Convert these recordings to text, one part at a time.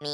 tu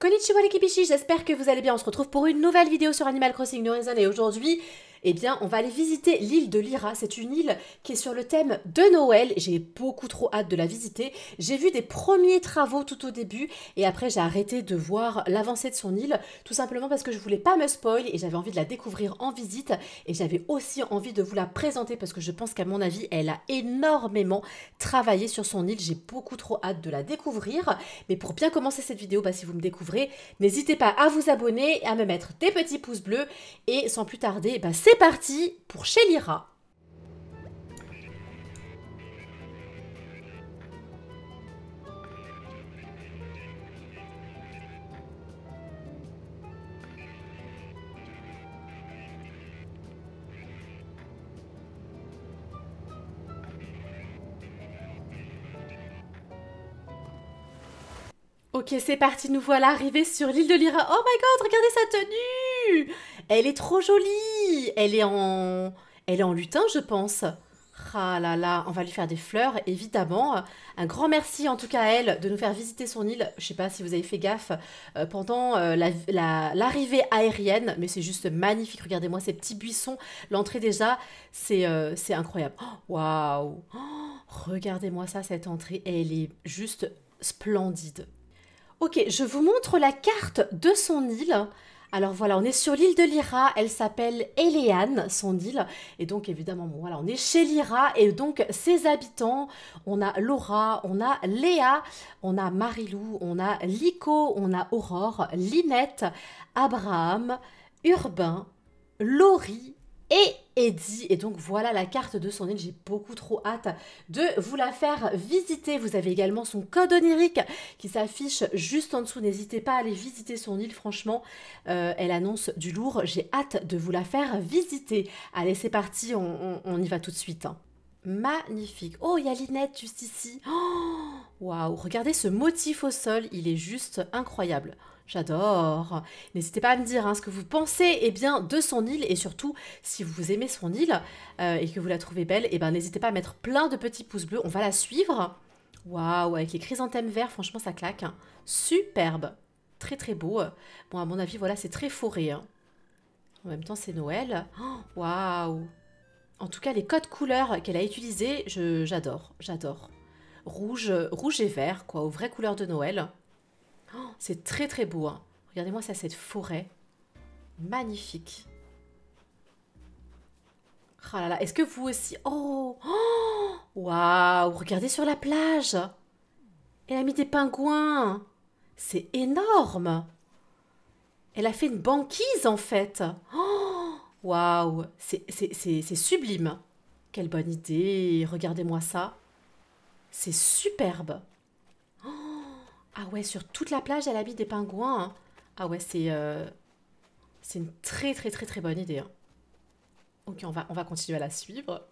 Konnichiwa l'équipe j'espère que vous allez bien. On se retrouve pour une nouvelle vidéo sur Animal Crossing New Horizons et aujourd'hui, eh bien, on va aller visiter l'île de Lyra. C'est une île qui est sur le thème de Noël. J'ai beaucoup trop hâte de la visiter. J'ai vu des premiers travaux tout au début et après, j'ai arrêté de voir l'avancée de son île, tout simplement parce que je voulais pas me spoil et j'avais envie de la découvrir en visite et j'avais aussi envie de vous la présenter parce que je pense qu'à mon avis, elle a énormément travaillé sur son île. J'ai beaucoup trop hâte de la découvrir. Mais pour bien commencer cette vidéo, bah, si vous me découvrez, n'hésitez pas à vous abonner, à me mettre des petits pouces bleus et sans plus tarder, bah, c'est c'est parti pour chez Lyra. Ok, c'est parti, nous voilà arrivés sur l'île de Lyra. Oh my god, regardez sa tenue elle est trop jolie Elle est en... Elle est en lutin, je pense. Ah là là, on va lui faire des fleurs, évidemment. Un grand merci en tout cas à elle de nous faire visiter son île. Je ne sais pas si vous avez fait gaffe euh, pendant euh, l'arrivée aérienne, mais c'est juste magnifique. Regardez-moi ces petits buissons. L'entrée déjà, c'est euh, incroyable. Oh, waouh oh, Regardez-moi ça, cette entrée. Elle est juste splendide. Ok, je vous montre la carte de son île. Alors voilà, on est sur l'île de Lyra, elle s'appelle Eléane, son île. Et donc évidemment, voilà, on est chez Lyra et donc ses habitants, on a Laura, on a Léa, on a Marilou, on a Lico, on a Aurore, Linette, Abraham, Urbain, Laurie, et Eddie. Et donc voilà la carte de son île, j'ai beaucoup trop hâte de vous la faire visiter. Vous avez également son code onirique qui s'affiche juste en dessous. N'hésitez pas à aller visiter son île, franchement, euh, elle annonce du lourd. J'ai hâte de vous la faire visiter. Allez, c'est parti, on, y va tout de suite. Hein magnifique. Oh, il y a Linette juste ici. Oh, waouh, regardez ce motif au sol, il est juste incroyable. J'adore. N'hésitez pas à me dire hein, ce que vous pensez eh bien, de son île et surtout si vous aimez son île euh, et que vous la trouvez belle, et eh ben, n'hésitez pas à mettre plein de petits pouces bleus. On va la suivre. Waouh, avec les chrysanthèmes verts, franchement ça claque. Hein. Superbe. Très très beau. Bon, à mon avis, voilà, c'est très forêt. Hein. En même temps, c'est Noël. Oh, waouh. En tout cas, les codes couleurs qu'elle a utilisés, j'adore, j'adore. Rouge, rouge et vert, quoi, aux vraies couleurs de Noël. Oh, c'est très très beau. Hein. Regardez-moi ça, cette forêt. Magnifique. Oh là là, est-ce que vous aussi... Oh, oh Waouh Regardez sur la plage Elle a mis des pingouins C'est énorme Elle a fait une banquise en fait oh Waouh, c'est sublime. Quelle bonne idée, regardez-moi ça. C'est superbe. Oh, ah ouais, sur toute la plage, elle habite des pingouins. Hein. Ah ouais, c'est euh, c'est une très très très très bonne idée. Hein. Ok, on va, on va continuer à la suivre.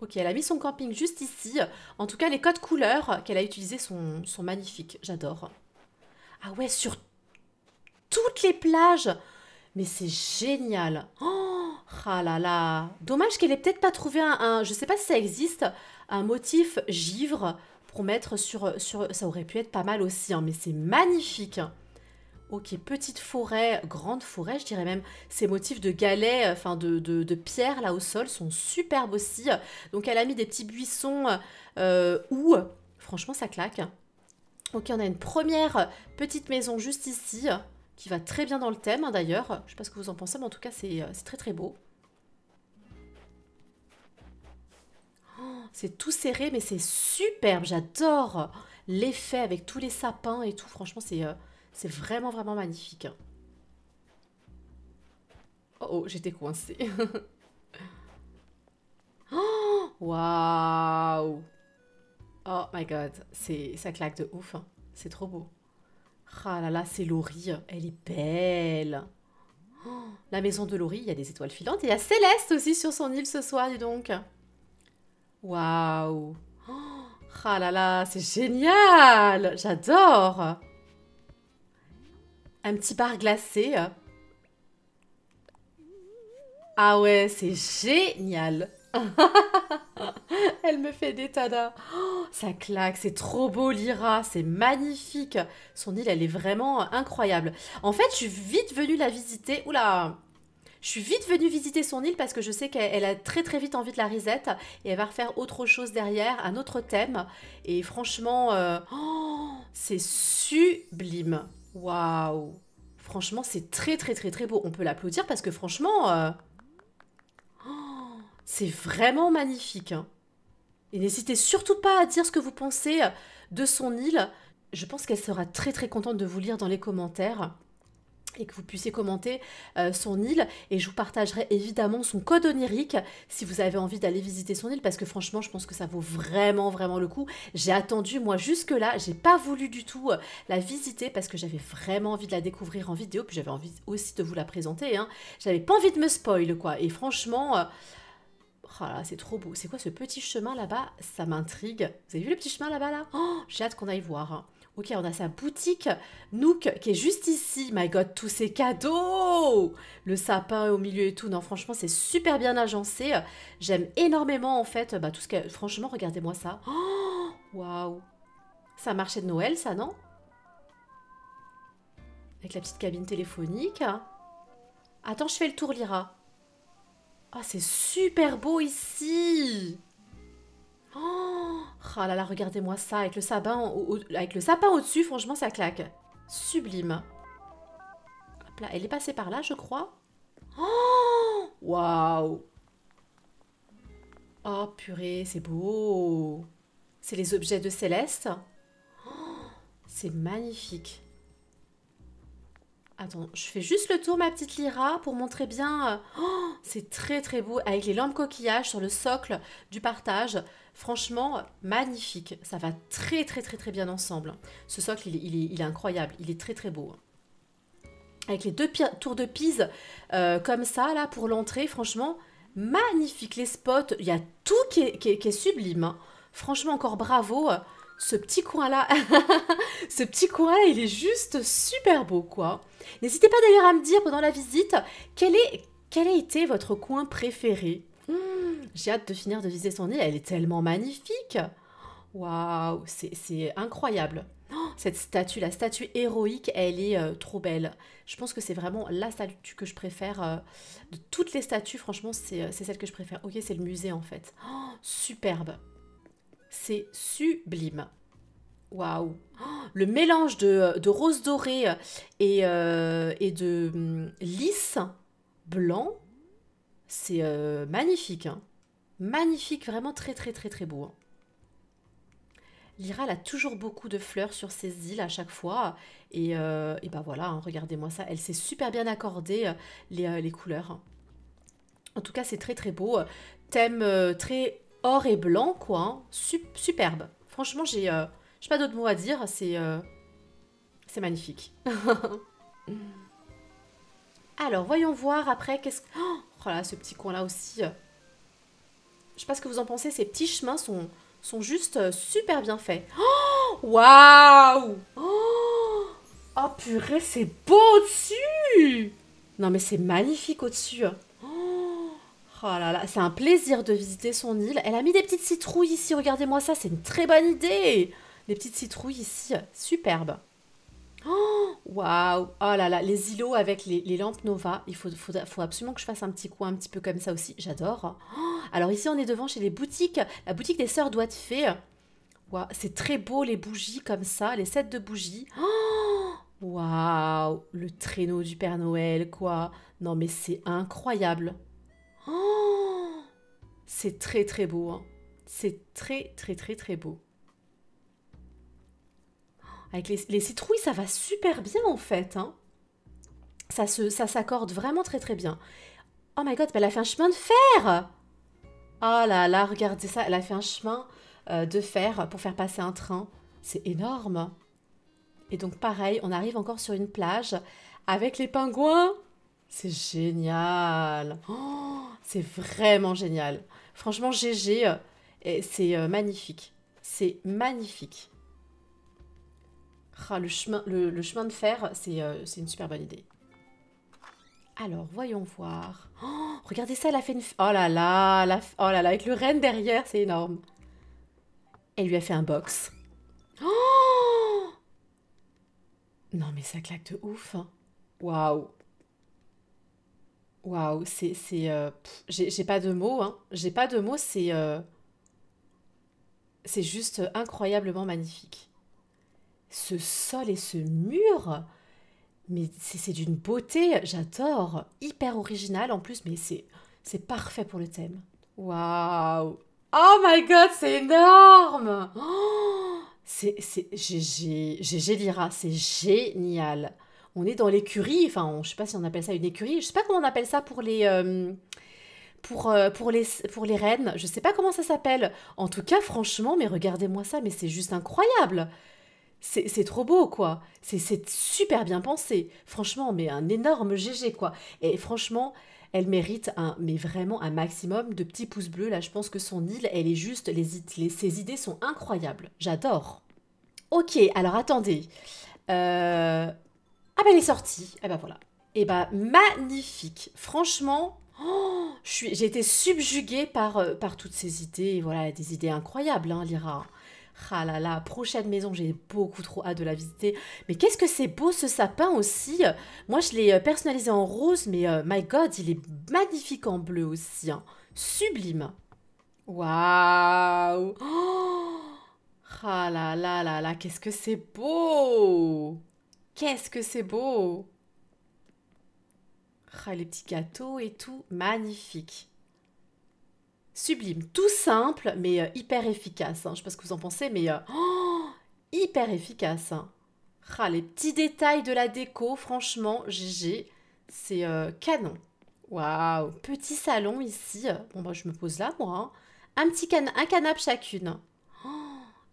Ok, elle a mis son camping juste ici. En tout cas, les codes couleurs qu'elle a utilisés sont magnifiques. J'adore. Ah ouais, sur toutes les plages. Mais c'est génial. Oh, ah là là. Dommage qu'elle ait peut-être pas trouvé un, je sais pas si ça existe, un motif givre pour mettre sur, sur ça aurait pu être pas mal aussi, hein, mais c'est magnifique. Ok, petite forêt, grande forêt, je dirais même. Ces motifs de galets, enfin de, de, pierre là au sol sont superbes aussi. Donc elle a mis des petits buissons euh, franchement, ça claque. Ok, on a une première petite maison juste ici qui va très bien dans le thème hein, d'ailleurs. Je ne sais pas ce que vous en pensez, mais en tout cas, c'est euh, très très beau. Oh, c'est tout serré, mais c'est superbe, j'adore l'effet avec tous les sapins et tout. Franchement, c'est euh, vraiment vraiment magnifique. Hein. Oh, oh j'étais coincée. oh, waouh! Oh my god, ça claque de ouf, hein. c'est trop beau. Ah là là, c'est Laurie. Elle est belle. la maison de Laurie, il y a des étoiles filantes. Et il y a Céleste aussi sur son île ce soir, dis donc. Waouh. Ah là là, c'est génial. J'adore. Un petit bar glacé. Ah ouais, c'est génial. Elle me fait des tadas. Oh, ça claque, c'est trop beau Lyra c'est magnifique. Son île, elle est vraiment incroyable. En fait, je suis vite venue la visiter. Oula je suis vite venue visiter son île parce que je sais qu'elle a très très vite envie de la risette. et elle va refaire autre chose derrière, un autre thème. Et franchement, euh, oh, c'est sublime. Waouh. Franchement, c'est très très très très beau. On peut l'applaudir parce que franchement... Euh, c'est vraiment magnifique. Hein. Et n'hésitez surtout pas à dire ce que vous pensez euh, de son île. Je pense qu'elle sera très très contente de vous lire dans les commentaires et que vous puissiez commenter euh, son île. Et je vous partagerai évidemment son code onirique si vous avez envie d'aller visiter son île, parce que franchement, je pense que ça vaut vraiment, vraiment le coup. J'ai attendu, moi, jusque-là, j'ai pas voulu du tout euh, la visiter, parce que j'avais vraiment envie de la découvrir en vidéo, puis j'avais envie aussi de vous la présenter. Hein. J'avais pas envie de me spoil, quoi. Et franchement... Oh c'est trop beau. C'est quoi ce petit chemin là-bas Ça m'intrigue. Vous avez vu le petit chemin là-bas là, oh, J'ai hâte qu'on aille voir. Ok, on a sa boutique Nook qui est juste ici. My god, tous ces cadeaux Le sapin au milieu et tout. Non, franchement, c'est super bien agencé. J'aime énormément en fait bah, tout ce que. Franchement, regardez-moi ça. Oh, waouh C'est Ça marché de Noël, ça, non Avec la petite cabine téléphonique. Attends, je fais le tour, Lyra. Oh, c'est super beau ici oh, oh, là là, regardez-moi ça, avec le sapin au, avec le sapin au-dessus, franchement, ça claque. Sublime. Hop là, elle est passée par là, je crois. Oh Waouh Oh purée, c'est beau C'est les objets de Céleste. Oh, c'est magnifique. Attends, je fais juste le tour, ma petite Lyra, pour montrer bien. Euh, oh, c'est très très beau, avec les lampes coquillages sur le socle du partage. Franchement, magnifique. Ça va très très très très bien ensemble. Ce socle, il est, incroyable. Il est très très beau. Hein. Avec les deux tours de Pise, euh, comme ça, là, pour l'entrée, franchement, magnifique. Les spots, il y a tout qui est, sublime. Hein. Franchement, encore bravo. Euh, ce petit coin-là, ce petit coin il est juste super beau, quoi. N'hésitez pas d'ailleurs à me dire pendant la visite quel, est, quel a été votre coin préféré. Hmm. J'ai hâte de finir de viser son île, elle est tellement magnifique. Waouh, c'est incroyable. Oh, cette statue, la statue héroïque, elle est euh, trop belle. Je pense que c'est vraiment la statue que je préfère. Euh, de toutes les statues, franchement, euh, c'est celle que je préfère. Ok, c'est le musée en fait. Oh, superbe. C'est sublime. Waouh Le mélange de, rose doré et, euh, de hum, lisse blanc, c'est euh, magnifique. Hein. Magnifique, vraiment très très très très beau. Lyra hein. L'Iral a toujours beaucoup de fleurs sur ses îles à chaque fois. Et, ben voilà, hein, regardez-moi ça. Elle s'est super bien accordée les, les couleurs. En tout cas, c'est très très beau. Thème très or et blanc, quoi. Hein. superbe. Franchement, j'ai euh, pas d'autres mots à dire. C'est euh, magnifique. Alors, voyons voir après. Qu'est-ce que... Oh, oh là, ce petit coin-là aussi. Je sais pas ce que vous en pensez. Ces petits chemins sont, sont juste euh, super bien faits. Oh, waouh oh, waouh oh purée, c'est beau au-dessus Non, mais c'est magnifique au-dessus. Hein. Oh là là, c'est un plaisir de visiter son île. Elle a mis des petites citrouilles ici, regardez-moi ça, c'est une très bonne idée. Les petites citrouilles ici, superbe. Oh, waouh Oh là là, les îlots avec les, lampes Nova, il faut, absolument que je fasse un petit coin un petit peu comme ça aussi, j'adore. Oh, alors ici, on est devant chez les boutiques, la boutique des Sœurs doit de Fée. c'est très beau les bougies comme ça, les sets de bougies. Oh, waouh Le traîneau du Père Noël, quoi Non mais c'est incroyable c'est très très beau. Hein. C'est très très très très beau. Avec les, citrouilles, ça va super bien en fait. Hein. Ça s'accorde vraiment très très bien. Oh my god, elle a fait un chemin de fer Oh là là, regardez ça, elle a fait un chemin euh, de fer pour faire passer un train. C'est énorme. Et donc pareil, on arrive encore sur une plage avec les pingouins. C'est génial. Oh, c'est vraiment génial. Franchement, GG, euh, c'est euh, magnifique. C'est magnifique. Ah, le, chemin, le, chemin de fer, euh, c'est une super bonne idée. Alors, voyons voir. Oh, regardez ça, elle a fait une... Oh là là, oh là là, avec le renne derrière, c'est énorme. Elle lui a fait un box. Oh non mais ça claque de ouf. Hein. Waouh. Waouh, c'est, c'est, euh, j'ai pas de mots, hein. J'ai pas de mots, c'est, euh, c'est juste incroyablement magnifique. Ce sol et ce mur, mais c'est, d'une beauté, j'adore. Hyper original en plus, mais c'est, c'est parfait pour le thème. Waouh! Oh my god, c'est énorme! Oh, c'est, c'est, j'ai, j'ai, j'ai, Lira, c'est génial on est dans l'écurie, enfin, je sais pas si on appelle ça une écurie, je sais pas comment on appelle ça pour les... Euh, pour, euh, pour, les, pour les reines, je sais pas comment ça s'appelle. En tout cas, franchement, mais regardez-moi ça, mais c'est juste incroyable. C'est trop beau, quoi. C'est super bien pensé. Franchement, mais un énorme GG, quoi. Et franchement, elle mérite un, mais vraiment un maximum de petits pouces bleus. Là, je pense que son île, elle est juste, les, les ses idées sont incroyables. J'adore. Ok, alors attendez. Euh, ah ben elle est sortie. Et eh ben voilà. Et eh ben magnifique. Franchement, oh, j'ai été subjuguée par, euh, par toutes ces idées. Et voilà, des idées incroyables, hein, Lyra. Ah là là, prochaine maison, j'ai beaucoup trop hâte de la visiter. Mais qu'est-ce que c'est beau ce sapin aussi Moi je l'ai euh, personnalisé en rose, mais euh, my god, il est magnifique en bleu aussi. Hein. Sublime. Waouh oh, Ah là là là là, qu'est-ce que c'est beau Qu'est-ce que c'est beau ah, Les petits gâteaux et tout, magnifique. Sublime, tout simple, mais euh, hyper efficace. Hein. Je ne sais pas ce que vous en pensez, mais euh, oh, hyper efficace. Hein. Ah, les petits détails de la déco, franchement, GG, c'est euh, canon. Waouh, petit salon ici. Bon, bah, je me pose là, moi. Hein. Un petit can un canapé chacune.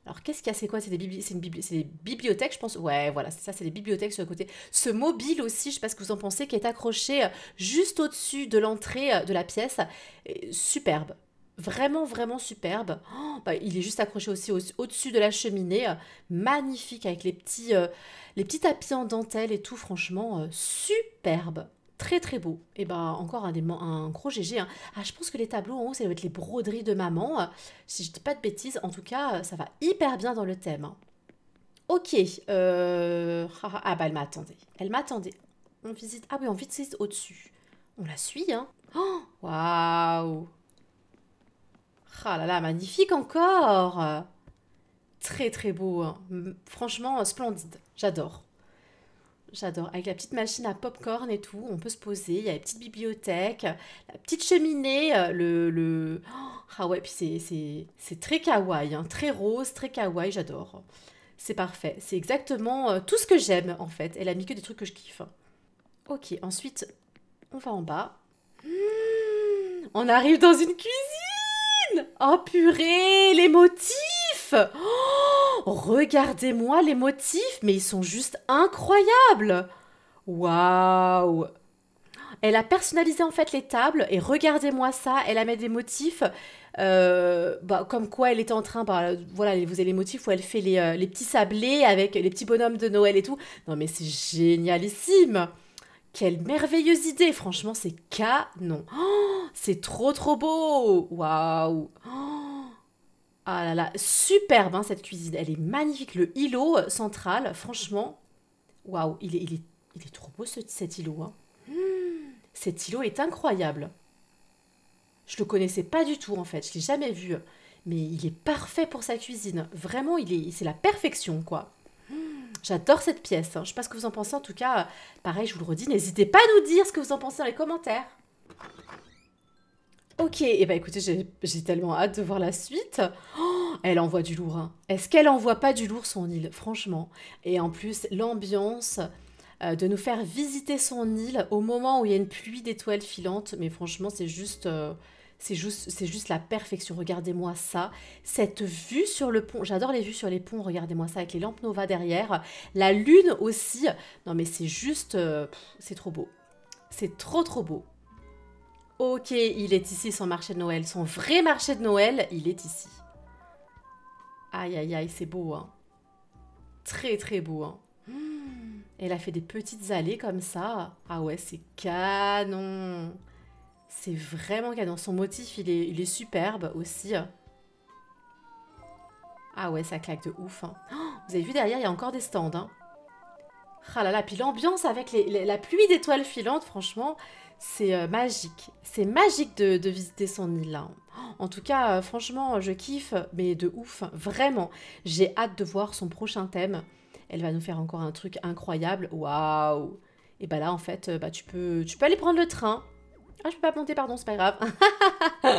Alors, qu'est-ce qu'il y a C'est quoi C'est des, bibliothèques, je pense. Ouais, voilà, c'est ça, c'est des bibliothèques sur le côté. Ce mobile aussi, je sais pas ce que vous en pensez, qui est accroché euh, juste au-dessus de l'entrée euh, de la pièce. superbe. Vraiment, vraiment superbe. Oh, bah, il est juste accroché aussi au-dessus de la cheminée. Euh, magnifique, avec les petits, les petits tapis en dentelle et tout, franchement, superbe très très beau. Et bah encore un, gros GG. Hein. Ah, je pense que les tableaux en haut, ça doit être les broderies de maman. Si je dis pas de bêtises, en tout cas, ça va hyper bien dans le thème. Hein. Ok. Euh, ah bah elle m'attendait. Elle m'attendait. On visite. Ah oui, on visite au-dessus. On la suit, hein. Oh Waouh Ah là là, magnifique encore Très très beau. Hein. Franchement, splendide. J'adore. J'adore. Avec la petite machine à pop-corn et tout, on peut se poser. Il y a les petite bibliothèque, la petite cheminée, euh, le. le... Oh, ah ouais, puis c'est très kawaii, hein. très rose, très kawaii, j'adore. C'est parfait. C'est exactement euh, tout ce que j'aime en fait. Elle a mis que des trucs que je kiffe. Ok, ensuite, on va en bas. Mmh, on arrive dans une cuisine Oh purée, les motifs oh, Regardez-moi les motifs, mais ils sont juste incroyables Waouh Elle a personnalisé en fait les tables, et regardez-moi ça, elle a mis des motifs, euh, bah, comme quoi elle était en train, bah, voilà, vous avez les motifs où elle fait euh, les, petits sablés avec les petits bonhommes de Noël et tout. Non mais c'est génialissime quelle merveilleuse idée Franchement, c'est canon oh, C'est trop trop beau Waouh oh, ah là là, superbe hein, cette cuisine, elle est magnifique. Le îlot euh, central, franchement, waouh, il est, il, est, trop beau ce, cet îlot. Hein. Hmm. cet îlot est incroyable. Je le connaissais pas du tout en fait, je l'ai jamais vu. Mais il est parfait pour sa cuisine. Vraiment, il est, c'est la perfection quoi. Hmm. J'adore cette pièce. je hein. Je sais pas ce que vous en pensez en tout cas. Pareil, je vous le redis, n'hésitez pas à nous dire ce que vous en pensez dans les commentaires. Ok, et eh bah ben, écoutez, j'ai tellement hâte de voir la suite. Oh, elle envoie du lourd. Hein. Est-ce qu'elle envoie pas du lourd son île, franchement Et en plus, l'ambiance euh, de nous faire visiter son île au moment où il y a une pluie d'étoiles filantes, mais franchement, c'est juste... Euh, c'est juste, c'est juste la perfection. Regardez-moi ça. Cette vue sur le pont. J'adore les vues sur les ponts. Regardez-moi ça avec les lampes Nova derrière. La lune aussi. Non, mais c'est juste. Euh, c'est trop beau. C'est trop, trop beau. Ok, il est ici son marché de Noël. Son vrai marché de Noël, il est ici. Aïe, aïe, aïe, c'est beau, hein. Très, très beau, hein. Hmm. Elle a fait des petites allées comme ça. Ah ouais, c'est canon. C'est vraiment canon. Son motif, il est, il est superbe aussi. Hein. Ah ouais, ça claque de ouf. Hein. Oh, vous avez vu derrière, il y a encore des stands. Ah là là, puis l'ambiance avec la pluie d'étoiles filantes, franchement, c'est euh, magique. C'est magique de, visiter son île. Hein. En tout cas, euh, franchement, je kiffe, mais de ouf, vraiment. J'ai hâte de voir son prochain thème. Elle va nous faire encore un truc incroyable. Waouh Et bah là, en fait, euh, bah, tu, peux, tu peux aller prendre le train. Ah, je peux pas monter, pardon, c'est pas grave. ah,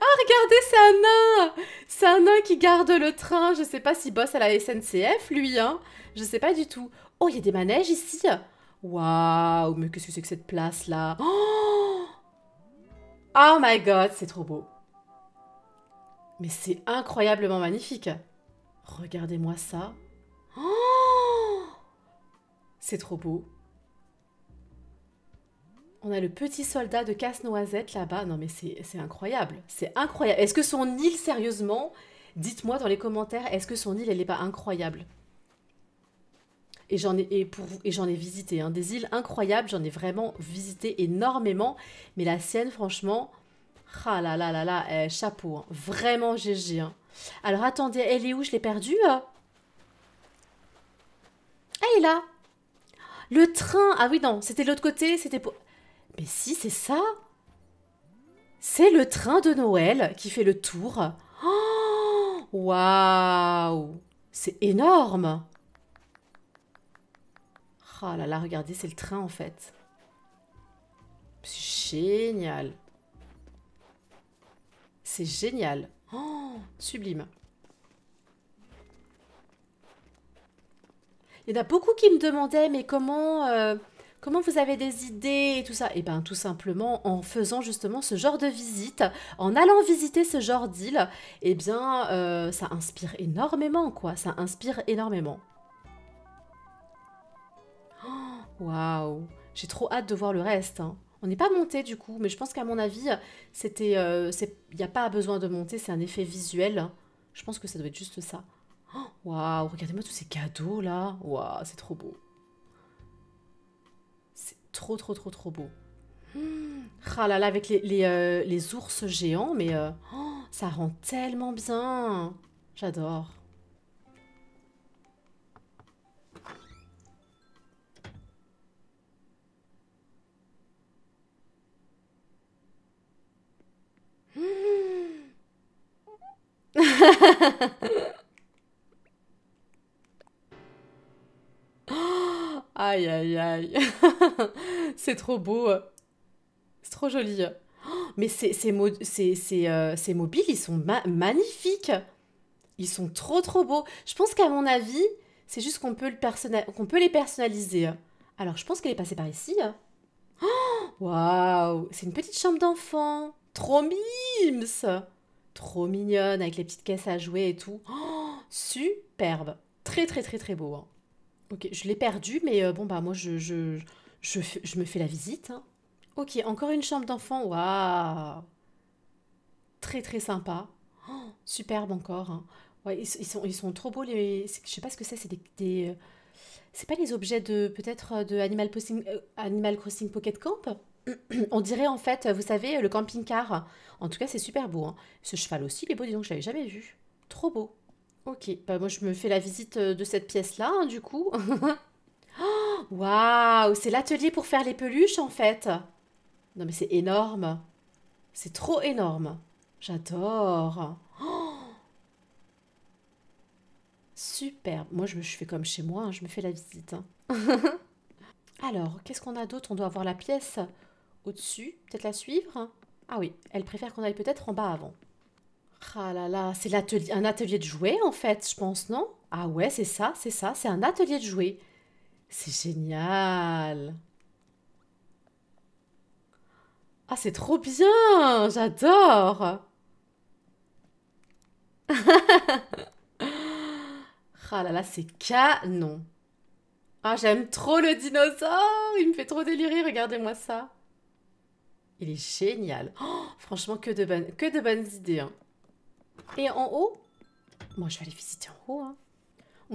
regardez, c'est un nain C'est un nain qui garde le train. Je sais pas s'il bosse à la SNCF, lui, hein. Je sais pas du tout. Oh, il y a des manèges ici Waouh, mais qu'est-ce que c'est que cette place-là oh! oh, my god, c'est trop beau. Mais c'est incroyablement magnifique. Regardez-moi ça. Oh c'est trop beau. On a le petit soldat de casse-noisette là-bas. Non mais c'est incroyable. C'est incroyable. Est-ce que son île, sérieusement, dites-moi dans les commentaires, est-ce que son île, elle n'est pas incroyable et j'en ai, pour, et j'en ai visité hein, des îles incroyables, j'en ai vraiment visité énormément, mais la sienne, franchement, ah là là là là, eh, chapeau, hein. vraiment GG. Hein. Alors attendez, elle est où Je l'ai perdue euh? Elle est là Le train Ah oui, non, c'était de l'autre côté, c'était pour... Mais si, c'est ça C'est le train de Noël qui fait le tour. Oh! Waouh C'est énorme Oh là là, regardez, c'est le train en fait. C'est génial. C'est génial. Oh, sublime. Il y en a beaucoup qui me demandaient, mais comment, euh, comment vous avez des idées et tout ça Eh bien, tout simplement en faisant justement ce genre de visite, en allant visiter ce genre d'île, eh bien, euh, ça inspire énormément, quoi. Ça inspire énormément. Waouh, j'ai trop hâte de voir le reste. Hein. On n'est pas monté du coup, mais je pense qu'à mon avis, c'était, euh, il n'y a pas besoin de monter, c'est un effet visuel. Je pense que ça doit être juste ça. Oh, waouh, regardez-moi tous ces cadeaux là. Waouh, c'est trop beau. C'est trop, trop, trop, trop beau. Hmm. ah là là, avec les, les, euh, ours géants, mais euh, oh, ça rend tellement bien. J'adore. aïe aïe aïe. c'est trop beau. C'est trop joli. Mais ces, mobiles, euh, ils sont magnifiques. Ils sont trop trop beaux. Je pense qu'à mon avis, c'est juste qu'on peut, le peut les personnaliser. Alors je pense qu'elle est passée par ici. Waouh, c'est une petite chambre d'enfant. Trop mimes trop mignonne avec les petites caisses à jouer et tout. Oh, superbe. Très très très très beau. Hein. Ok, je l'ai perdu, mais euh, bon bah moi je, je, je, me fais la visite. Hein. Ok, encore une chambre d'enfant. Waouh. Très très sympa. Oh, superbe encore. Hein. Ouais, ils, sont, ils sont trop beaux. Les... Je sais pas ce que c'est, c'est des... Euh, c'est pas les objets de peut-être euh, de Animal, Animal Crossing Pocket Camp on dirait en fait, vous savez, le camping-car. En tout cas, c'est super beau. Hein. Ce cheval aussi, il est beau, dis donc, je l'avais jamais vu. Trop beau. Ok, bah moi je me fais la visite euh, de cette pièce-là, hein, du coup. Oh, waouh, c'est l'atelier pour faire les peluches en fait. Non mais c'est énorme. C'est trop énorme. J'adore. Super. Oh, superbe. Moi je me fais comme chez moi, hein, je me fais la visite. Alors, qu'est-ce qu'on a d'autre On doit avoir la pièce au-dessus, peut-être la suivre. Ah oui, elle préfère qu'on aille peut-être en bas avant. Ah là là, c'est l'atelier, un atelier de jouets en fait, je pense, non Ah ouais, c'est ça, c'est ça, c'est un atelier de jouets. C'est génial Ah c'est trop bien, j'adore Ah là là, c'est canon Ah j'aime trop le dinosaure, il me fait trop délirer, regardez-moi ça il est génial. Oh, franchement, que de bonnes, que de bonnes idées. Hein. Et en haut Moi, je vais aller visiter en haut. Hein.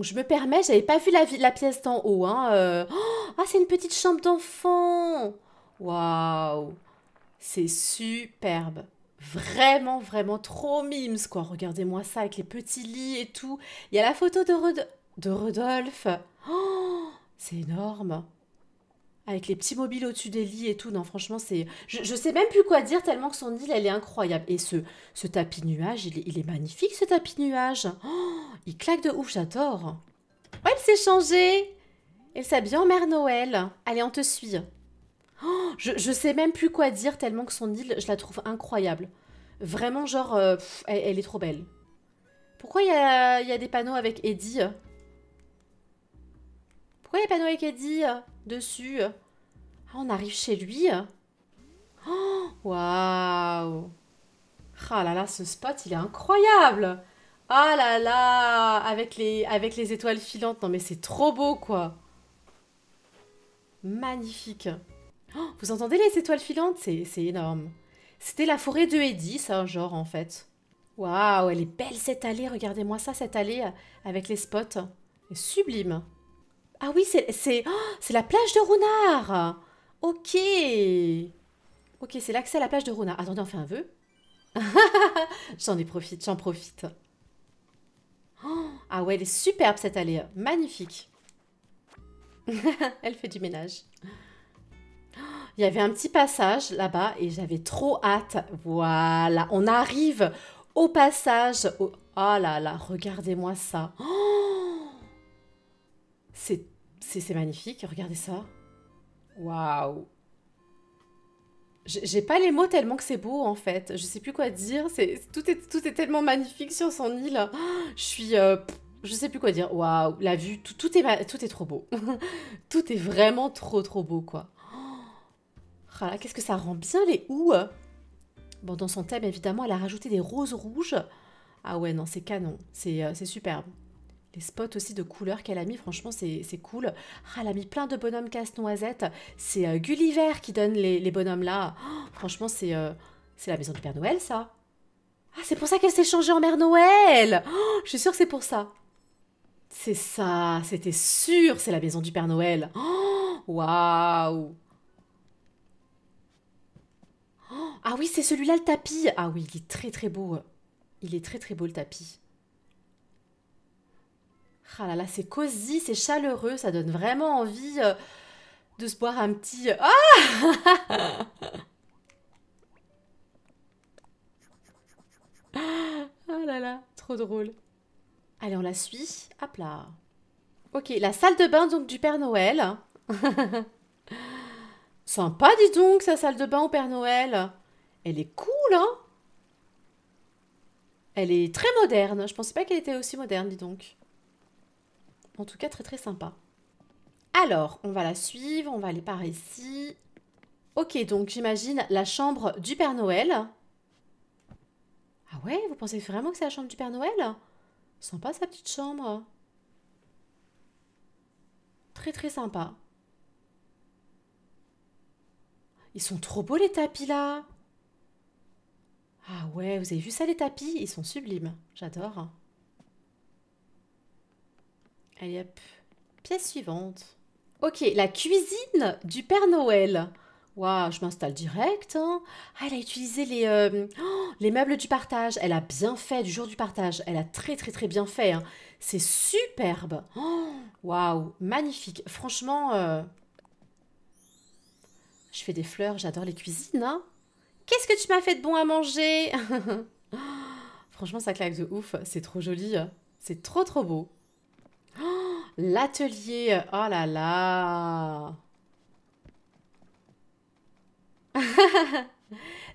je me permets, j'avais pas vu la, pièce d'en haut. Hein, euh. oh, ah, c'est une petite chambre d'enfant. Waouh C'est superbe. Vraiment, vraiment trop mimes, quoi. Regardez-moi ça avec les petits lits et tout. Il y a la photo de, de Rodolphe. Oh, c'est énorme avec les petits mobiles au-dessus des lits et tout. Non, franchement, c'est. Je, sais même plus quoi dire tellement que son île, elle est incroyable. Et ce, ce tapis nuage, il est, magnifique, ce tapis nuage. Oh, il claque de ouf, j'adore. Oh, elle s'est changée. Elle s'habille en Mère Noël. Allez, on te suit. Oh, je, sais même plus quoi dire tellement que son île, je la trouve incroyable. Vraiment, genre, euh, elle, est trop belle. Pourquoi il y a, y a des panneaux avec Eddie pourquoi il n'y a pas dessus euh, Ah, on arrive chez lui. Euh. Oh, waouh Ah là là, ce spot, il est incroyable Ah là là avec les, avec les étoiles filantes. Non mais c'est trop beau, quoi Magnifique oh, Vous entendez les étoiles filantes C'est énorme. C'était la forêt de Eddy, ça, genre, en fait. Waouh, elle est belle cette allée. Regardez-moi ça, cette allée euh, avec les spots. sublime ah oui, c'est C'est oh, la plage de Rounard. Ok Ok, c'est l'accès à la plage de Rounard. Attendez, on fait un vœu J'en ai profite, j'en profite. Oh, ah ouais, elle est superbe cette allée. Magnifique. elle fait du ménage. Il y avait un petit passage là-bas et j'avais trop hâte. Voilà, on arrive au passage. Oh là là, regardez-moi ça. Oh c'est magnifique, regardez ça. Waouh j'ai pas les mots tellement que c'est beau en fait. Je sais plus quoi dire. C'est tout est tout est tellement magnifique sur son île. Je suis euh, je sais plus quoi dire. Waouh, la vue, tout, est tout est trop beau. tout est vraiment trop trop beau quoi. Oh qu'est-ce que ça rend bien les houes. Bon, dans son thème évidemment, elle a rajouté des roses rouges. Ah ouais, non, c'est canon. C'est euh, superbe. Les spots aussi de couleurs qu'elle a mis, franchement, c'est cool. Ah, elle a mis plein de bonhommes casse noisette C'est euh, Gulliver qui donne les, bonhommes là. Oh, franchement, euh, c'est la maison du Père Noël, ça. Ah, c'est pour ça qu'elle s'est changée en Mère Noël. Oh, je suis sûre que c'est pour ça. C'est ça, c'était sûr, c'est la maison du Père Noël. Oh, waouh Ah oui, c'est celui-là le tapis. Ah oui, il est très très beau. Il est très très beau le tapis. Ah là là, c'est cosy, c'est chaleureux, ça donne vraiment envie euh, de se boire un petit... Euh, ah oh là là, trop drôle. Allez, on la suit. Hop là. Ok, la salle de bain donc du Père Noël. Sympa, dis donc, sa salle de bain au Père Noël. Elle est cool, hein Elle est très moderne. Je pensais pas qu'elle était aussi moderne, dis donc. En tout cas, très très sympa. Alors, on va la suivre, on va aller par ici. Ok, donc j'imagine la chambre du Père Noël. Ah ouais, vous pensez vraiment que c'est la chambre du Père Noël Sympa sa petite chambre. Très très sympa. Ils sont trop beaux les tapis là. Ah ouais, vous avez vu ça les tapis Ils sont sublimes. J'adore. Allez hop. Pièce suivante. Ok, la cuisine du Père Noël. Waouh, je m'installe direct. Hein. Ah, elle a utilisé euh, oh, les, meubles du partage. Elle a bien fait du jour du partage. Elle a très très très bien fait. Hein. C'est superbe. Oh, waouh, magnifique. Franchement, euh, je fais des fleurs. J'adore les cuisines. Hein. Qu'est-ce que tu m'as fait de bon à manger Franchement, ça claque de ouf. C'est trop joli. C'est trop trop beau. L'atelier, euh, oh là là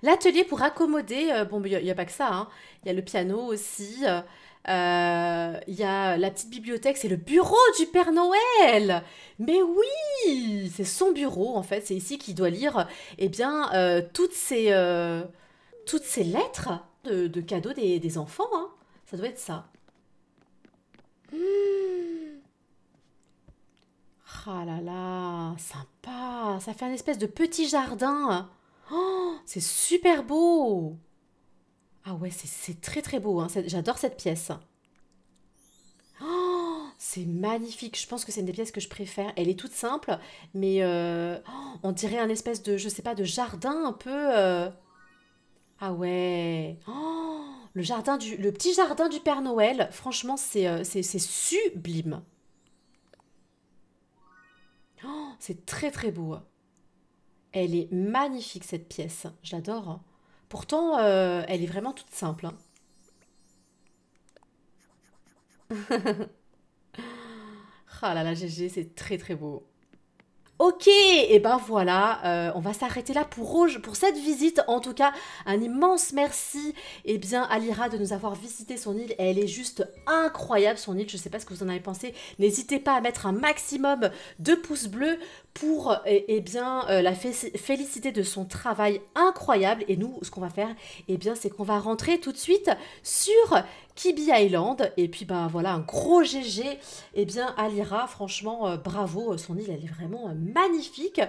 L'atelier pour accommoder, euh, bon, il n'y a, pas que ça, il hein. y a le piano aussi, il euh, y a la petite bibliothèque, c'est le bureau du Père Noël Mais oui C'est son bureau, en fait, c'est ici qu'il doit lire, eh bien, toutes, ces, toutes ces lettres de, cadeaux des, enfants, hein. ça doit être ça. Mmh. Ah là là, sympa. Ça fait un espèce de petit jardin. Oh, c'est super beau. Ah ouais, c'est très très beau. Hein. J'adore cette pièce. Oh, c'est magnifique. Je pense que c'est une des pièces que je préfère. Elle est toute simple, mais euh, oh, on dirait un espèce de, je sais pas, de jardin un peu. Euh. Ah ouais. le jardin le petit jardin du Père Noël. Franchement, c'est euh, sublime c'est très très beau. Hein. Elle est magnifique cette pièce. Je l'adore. Hein. Pourtant, euh, elle est vraiment toute simple. oh là là, GG, c'est très très beau. Ok, et ben voilà, euh, on va s'arrêter là pour, pour cette visite. En tout cas, un immense merci et eh bien, à Lyra de nous avoir visité son île. Elle est juste incroyable, son île. Je ne sais pas ce que vous en avez pensé. N'hésitez pas à mettre un maximum de pouces bleus pour et euh, eh, eh bien, euh, la féliciter de son travail incroyable. Et nous, ce qu'on va faire, et bien, c'est qu'on va rentrer tout de suite sur Kibi Island. Et puis bah voilà, un gros GG et eh bien, à Franchement, euh, bravo, son île, elle est vraiment euh, magnifique.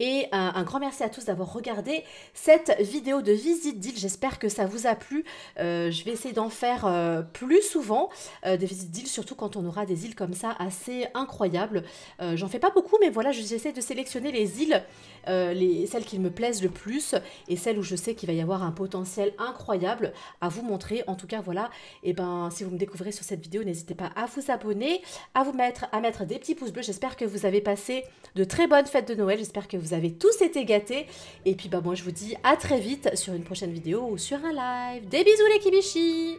Et euh, un grand merci à tous d'avoir regardé cette vidéo de visite d'île. J'espère que ça vous a plu. je vais essayer d'en faire plus souvent, des visites d'île, surtout quand on aura des îles comme ça assez incroyables. J'en fais pas beaucoup, mais voilà, j'essaie de sélectionner les îles, les, celles qui me plaisent le plus et celles où je sais qu'il va y avoir un potentiel incroyable à vous montrer. En tout cas, voilà et eh ben si vous me découvrez sur cette vidéo, n'hésitez pas à vous abonner, à vous mettre, à mettre des petits pouces bleus. J'espère que vous avez passé de très bonnes fêtes de Noël. J'espère que vous avez tous été gâtés. Et puis bah moi je vous dis à très vite sur une prochaine vidéo ou sur un live. Des bisous les kibichis